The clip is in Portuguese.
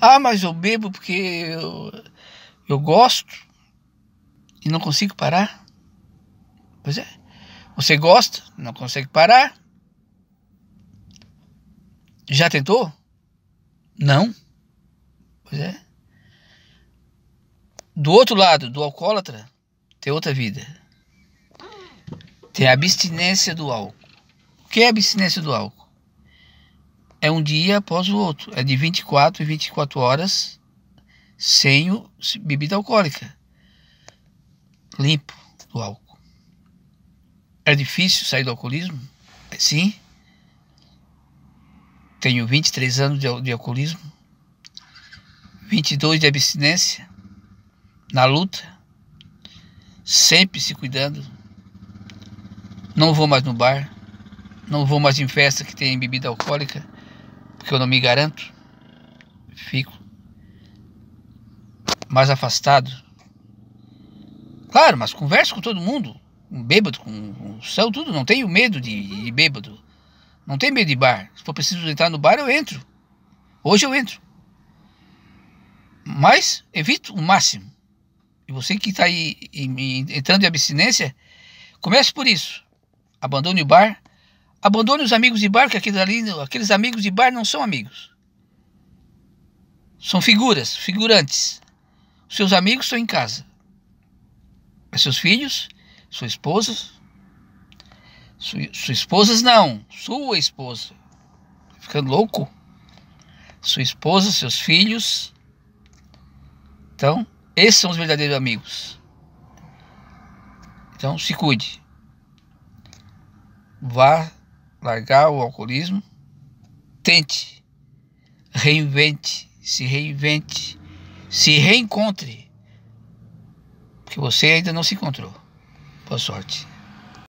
Ah, mas eu bebo porque eu, eu gosto e não consigo parar. Pois é. Você gosta, não consegue parar. Já tentou? Não. Pois é. Do outro lado, do alcoólatra, tem outra vida. Tem a abstinência do álcool. O que é abstinência do álcool? é um dia após o outro, é de 24 e 24 horas sem o, bebida alcoólica, limpo do álcool. É difícil sair do alcoolismo? Sim. Tenho 23 anos de, de alcoolismo, 22 de abstinência, na luta, sempre se cuidando. Não vou mais no bar, não vou mais em festa que tem bebida alcoólica que eu não me garanto, fico mais afastado. Claro, mas converso com todo mundo, um bêbado, com, o céu, tudo. Não tenho medo de, de bêbado. Não tenho medo de bar. Se for preciso entrar no bar, eu entro. Hoje eu entro. Mas evito o máximo. E você que está aí entrando em abstinência, comece por isso. Abandone o bar, Abandone os amigos de bar, que aqueles, ali, aqueles amigos de bar não são amigos. São figuras, figurantes. seus amigos estão em casa. Mas seus filhos, sua esposa, sua, sua esposa não, sua esposa. Tá ficando louco? Sua esposa, seus filhos. Então, esses são os verdadeiros amigos. Então, se cuide. Vá largar o alcoolismo, tente, reinvente, se reinvente, se reencontre, porque você ainda não se encontrou. Boa sorte.